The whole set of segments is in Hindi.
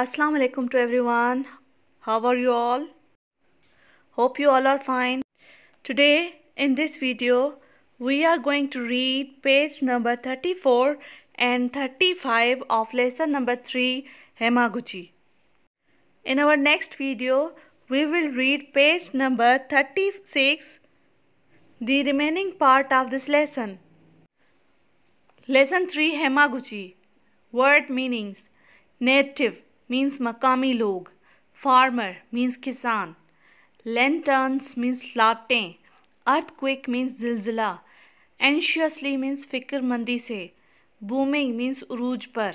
Assalamu alaikum to everyone. How are you all? Hope you all are fine. Today in this video we are going to read page number 34 and 35 of lesson number 3 Hemaguchi. In our next video we will read page number 36 the remaining part of this lesson. Lesson 3 Hemaguchi Word meanings Native means मकामी लोग फार्मर मीन्स किसान लेंटर्नस मीन्स लाटें अर्थ क्विक मीन्स जिलजिला एंशियसली मीन्स फ़िक्रमंदी से बूमिंग मीन्स उरूज पर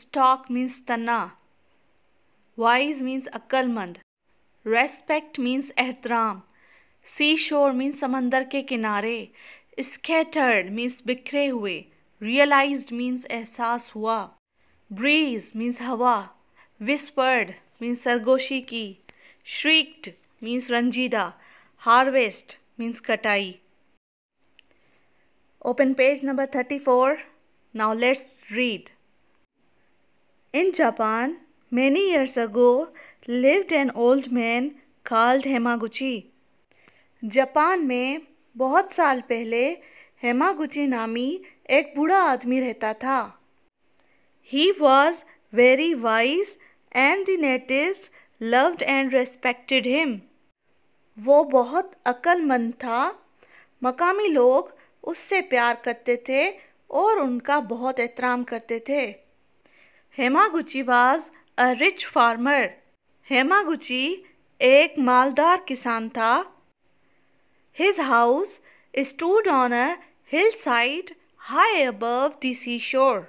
स्टॉक मीन्स तना वाइज मीन्स अक्लमंद रेस्पेक्ट मीन्स एहतराम सी शोर मीन्स समंदर के किनारे स्केटर्ड मीन्स बिखरे हुए रियलाइज मीन्स एहसास हुआ ब्रीज मीन्स हवा whispered means sargoshi की shrieked means ranjida harvest means katai open page number 34 now let's read in japan many years ago lived an old man called hemaguchi Japan में बहुत साल पहले हेमागुची नामी एक बूढ़ा आदमी रहता था he was very wise and the natives loved and respected him वो बहुत अक्लमंद था मकामी लोग उससे प्यार करते थे और उनका बहुत एहतराम करते थे Hamaguchi was a rich farmer Hamaguchi एक मालदार किसान था his house stood on a hill side high above the sea shore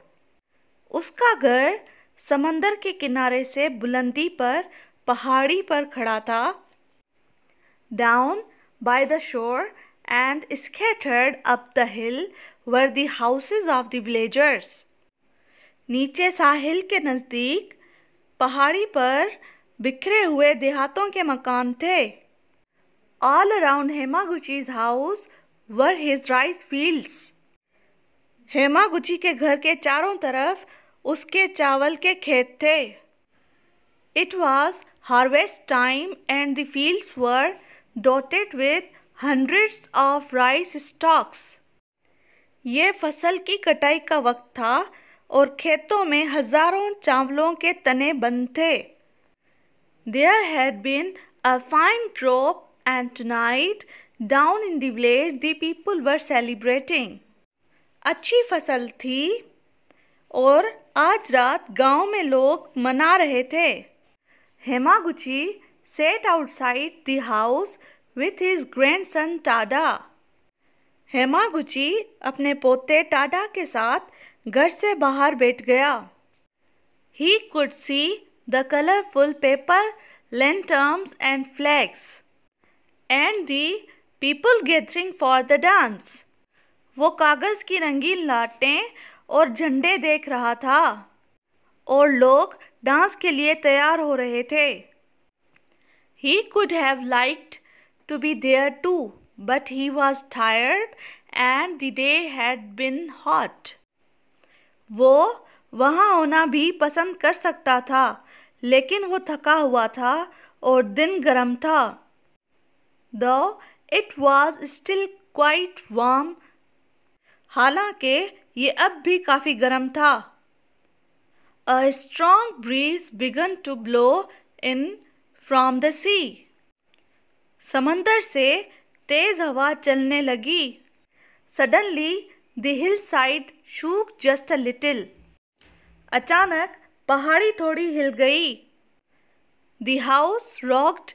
उसका घर समंदर के किनारे से बुलंदी पर पहाड़ी पर खड़ा था down by the shore and scattered up the hill were the houses of the villagers नीचे साहिल के नज़दीक पहाड़ी पर बिखरे हुए देहातों के मकान थे all around Hamaguchi's house were his rice fields Hamaguchi के घर के चारों तरफ उसके चावल के खेत थे it was harvest time and the fields were dotted with hundreds of rice stalks ये फसल की कटाई का वक्त था और खेतों में हजारों चावलों के तने बंद थे there had been a fine crop and night down in दिलेज village the people were celebrating अच्छी फसल थी और आज रात गांव में लोग मना रहे थे Hamaguchi sat outside the house with his grandson Tada Hamaguchi अपने पोते टाडा के साथ घर से बाहर बैठ गया he could see the colourful paper lanterns and flags and the people gathering for the dance वो कागज़ की रंगीन लाटें और झंडे देख रहा था और लोग डांस के लिए तैयार हो रहे थे he could have liked to be there too but he was tired and the day had been hot वो वहाँ होना भी पसंद कर सकता था लेकिन वो थका हुआ था और दिन गर्म था the it was still quite warm हालांकि ये अब भी काफ़ी गर्म था a strong breeze began to blow in from the sea समंदर से तेज़ हवा चलने लगी suddenly the hill side shook just a little अचानक पहाड़ी थोड़ी हिल गई the house rocked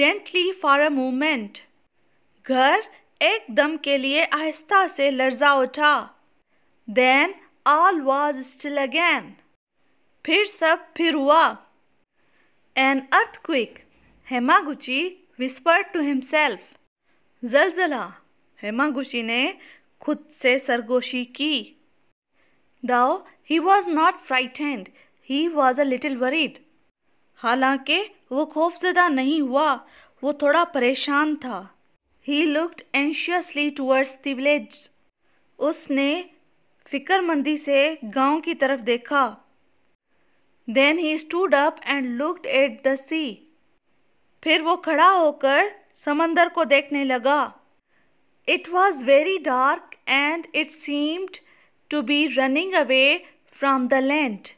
gently for a moment घर एकदम के लिए आहिस्ता से लर्जा उठा then all was still again फिर सब फिर हुआ N earthquake Hamaguchi whisper to himself जलजला हेमागुची ने खुद से सरगोशी की though he was not frightened he was a little worried हालांकि वो खौफजदा नहीं हुआ वो थोड़ा परेशान था he looked anxiously towards the village उसने फिक्रमंदी से गांव की तरफ देखा then he stood up and looked at the sea फिर वो खड़ा होकर समंदर को देखने लगा it was very dark and it seemed to be running away from the land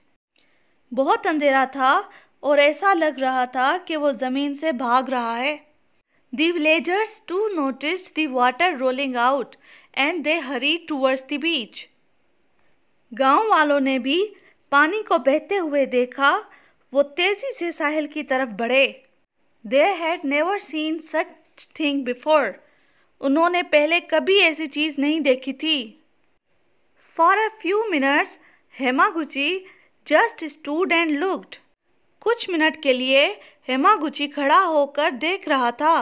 बहुत अंधेरा था और ऐसा लग रहा था कि वो ज़मीन से भाग रहा है The villagers too noticed the water rolling out and they hurried towards the beach. गांव वालों ने भी पानी को बहते हुए देखा वो तेजी से साहिल की तरफ बढ़े they had never seen such thing before उन्होंने पहले कभी ऐसी चीज़ नहीं देखी थी for a few minutes Hamaguchi just stood and looked कुछ मिनट के लिए हेमागुची खड़ा होकर देख रहा था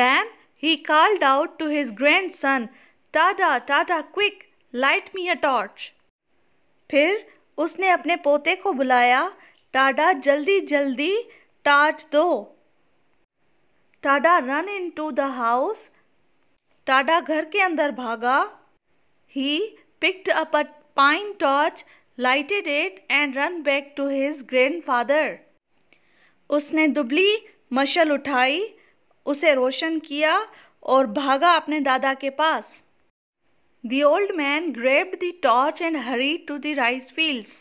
then he called out to his grandson Tada Tada quick light me a torch फिर उसने अपने पोते को बुलाया टाडा जल्दी जल्दी टाट दो Tada ran into the house Tada घर के अंदर भागा he picked up a pine torch lighted it and ran back to his grandfather उसने दुबली मशल उठाई उसे रोशन किया और भागा अपने दादा के पास The old man grabbed the torch and hurried to the rice fields.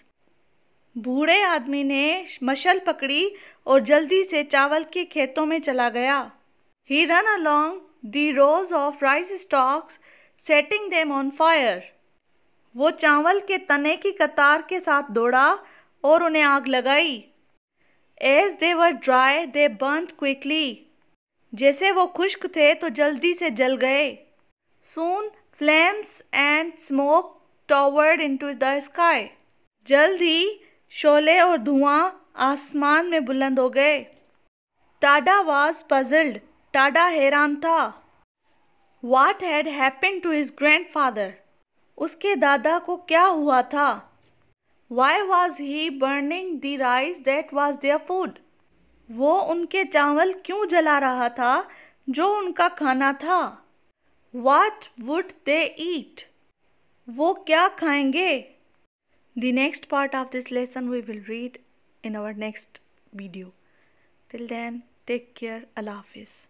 बूढ़े आदमी ने मशल पकड़ी और जल्दी से चावल के खेतों में चला गया he ran along the rows of rice stalks setting them on fire वो चावल के तने की कतार के साथ दौड़ा और उन्हें आग लगाई as they were dry they burned quickly जैसे वो खुश्क थे तो जल्दी से जल गए soon flames and smoke towered to the sky जल्द ही शोले और धुआं आसमान में बुलंद हो गए टाडा वॉज पजल्ड टाडा हैरान था what had happened to his grandfather उसके दादा को क्या हुआ था why was he burning the rice that was their food वो उनके चावल क्यों जला रहा था जो उनका खाना था What would they eat? वो क्या खाएंगे? The next part of this lesson we will read in our next video. Till then, take care. Allah Hafiz.